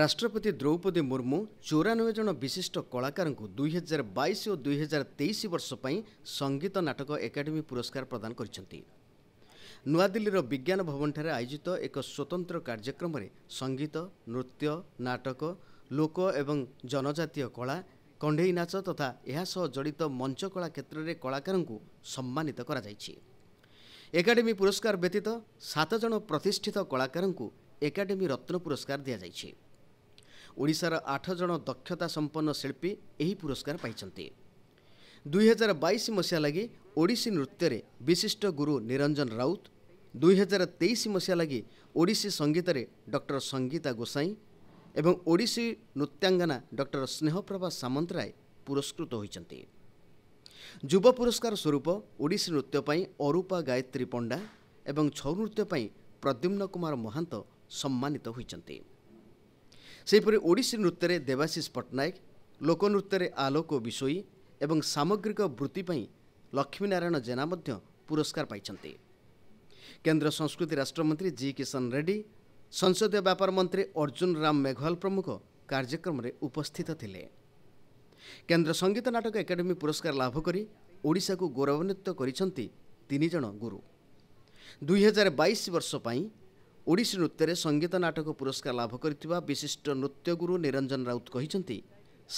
ରାଷ୍ଟ୍ରପତି ଦ୍ରୌପଦୀ ମୁର୍ମୁ ଚୌରାନବେ ଜଣ ବିଶିଷ୍ଟ କଳାକାରଙ୍କୁ ଦୁଇହଜାର ବାଇଶ ଓ ଦୁଇହଜାର ତେଇଶ ବର୍ଷ ପାଇଁ ସଙ୍ଗୀତ ନାଟକ ଏକାଡେମୀ ପୁରସ୍କାର ପ୍ରଦାନ କରିଛନ୍ତି ନୂଆଦିଲ୍ଲୀର ବିଜ୍ଞାନ ଭବନଠାରେ ଆୟୋଜିତ ଏକ ସ୍ୱତନ୍ତ୍ର କାର୍ଯ୍ୟକ୍ରମରେ ସଙ୍ଗୀତ ନୃତ୍ୟ ନାଟକ ଲୋକ ଏବଂ ଜନଜାତୀୟ କଳା କଣ୍ଢେଇ ନାଚ ତଥା ଏହା ସହ ଜଡ଼ିତ ମଞ୍ଚ କଳା କ୍ଷେତ୍ରରେ କଳାକାରଙ୍କୁ ସମ୍ମାନିତ କରାଯାଇଛି ଏକାଡେମୀ ପୁରସ୍କାର ବ୍ୟତୀତ ସାତ ଜଣ ପ୍ରତିଷ୍ଠିତ କଳାକାରଙ୍କୁ ଏକାଡେମୀ ରତ୍ନ ପୁରସ୍କାର ଦିଆଯାଇଛି ଓଡ଼ିଶାର ଆଠ ଜଣ ଦକ୍ଷତା ସମ୍ପନ୍ନ ଶିଳ୍ପୀ ଏହି ପୁରସ୍କାର ପାଇଛନ୍ତି ଦୁଇହଜାର ବାଇଶ ମସିହା ଲାଗି ଓଡ଼ିଶୀ ନୃତ୍ୟରେ ବିଶିଷ୍ଟ ଗୁରୁ ନିରଞ୍ଜନ ରାଉତ ଦୁଇହଜାର ତେଇଶ ମସିହା ଲାଗି ଓଡ଼ିଶୀ ସଙ୍ଗୀତରେ ଡକ୍ଟର ସଙ୍ଗୀତା ଗୋସାଇଁ ଏବଂ ଓଡ଼ିଶୀ ନୃତ୍ୟାଙ୍ଗନା ଡକ୍ଟର ସ୍ନେହପ୍ରଭା ସାମନ୍ତରାୟ ପୁରସ୍କୃତ ହୋଇଛନ୍ତି ଯୁବ ପୁରସ୍କାର ସ୍ୱରୂପ ଓଡ଼ିଶୀ ନୃତ୍ୟ ପାଇଁ ଅରୂପା ଗାୟତ୍ରୀ ପଣ୍ଡା ଏବଂ ଛଉ ନୃତ୍ୟ ପାଇଁ ପ୍ରଦ୍ୟୁମ୍ନ କୁମାର ମହାନ୍ତ ସମ୍ମାନିତ ହୋଇଛନ୍ତି ସେହିପରି ଓଡ଼ିଶୀ ନୃତ୍ୟରେ ଦେବାଶିଷ ପଟ୍ଟନାୟକ ଲୋକନୃତ୍ୟରେ ଆଲୋକ ବିଶୋଇ ଏବଂ ସାମଗ୍ରିକ ବୃତ୍ତି ପାଇଁ ଲକ୍ଷ୍ମୀନାରାୟଣ ଜେନା ମଧ୍ୟ ପୁରସ୍କାର ପାଇଛନ୍ତି କେନ୍ଦ୍ର ସଂସ୍କୃତି ରାଷ୍ଟ୍ରମନ୍ତ୍ରୀ ଜି କିଶନ ରେଡ୍ଡି ସଂସଦୀୟ ବ୍ୟାପାର ମନ୍ତ୍ରୀ ଅର୍ଜୁନ ରାମ ମେଘୱାଲ ପ୍ରମୁଖ କାର୍ଯ୍ୟକ୍ରମରେ ଉପସ୍ଥିତ ଥିଲେ କେନ୍ଦ୍ର ସଙ୍ଗୀତ ନାଟକ ଏକାଡେମୀ ପୁରସ୍କାର ଲାଭ କରି ଓଡ଼ିଶାକୁ ଗୌରବାନ୍ୱିତ କରିଛନ୍ତି ତିନି ଜଣ ଗୁରୁ ଦୁଇହଜାର ବାଇଶ ବର୍ଷ ପାଇଁ ଓଡ଼ିଶୀ ନୃତ୍ୟରେ ସଙ୍ଗୀତ ନାଟକ ପୁରସ୍କାର ଲାଭ କରିଥିବା ବିଶିଷ୍ଟ ନୃତ୍ୟଗୁରୁ ନିରଞ୍ଜନ ରାଉତ କହିଛନ୍ତି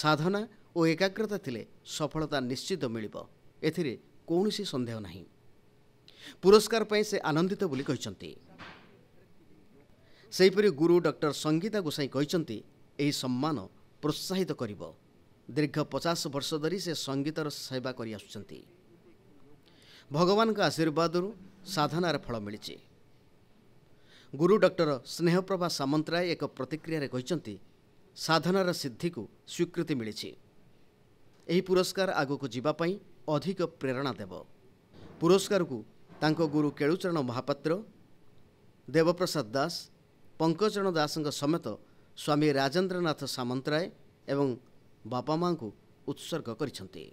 ସାଧନା ଓ ଏକାଗ୍ରତା ଥିଲେ ସଫଳତା ନିଶ୍ଚିତ ମିଳିବ ଏଥିରେ କୌଣସି ସନ୍ଦେହ ନାହିଁ ପୁରସ୍କାର ପାଇଁ ସେ ଆନନ୍ଦିତ ବୋଲି କହିଛନ୍ତି ସେହିପରି ଗୁରୁ ଡକ୍ଟର ସଙ୍ଗୀତା ଗୋସାଇଁ କହିଛନ୍ତି ଏହି ସମ୍ମାନ ପ୍ରୋତ୍ସାହିତ କରିବ ଦୀର୍ଘ ପଚାଶ ବର୍ଷ ଧରି ସେ ସଙ୍ଗୀତର ସେବା କରିଆସୁଛନ୍ତି ଭଗବାନଙ୍କ ଆଶୀର୍ବାଦରୁ ସାଧନାର ଫଳ ମିଳିଛି ଗୁରୁ ଡକ୍ଟର ସ୍ନେହପ୍ରଭା ସାମନ୍ତରାୟ ଏକ ପ୍ରତିକ୍ରିୟାରେ କହିଛନ୍ତି ସାଧନାର ସିଦ୍ଧିକୁ ସ୍ୱୀକୃତି ମିଳିଛି ଏହି ପୁରସ୍କାର ଆଗକୁ ଯିବା ପାଇଁ ଅଧିକ ପ୍ରେରଣା ଦେବ ପୁରସ୍କାରକୁ ତାଙ୍କ ଗୁରୁ କେଳୁଚରଣ ମହାପାତ୍ର ଦେବପ୍ରସାଦ ଦାସ ପଙ୍କଚରଣ ଦାସଙ୍କ ସମେତ ସ୍ୱାମୀ ରାଜେନ୍ଦ୍ରନାଥ ସାମନ୍ତରାୟ ଏବଂ ବାପା ମା'ଙ୍କୁ ଉତ୍ସର୍ଗ କରିଛନ୍ତି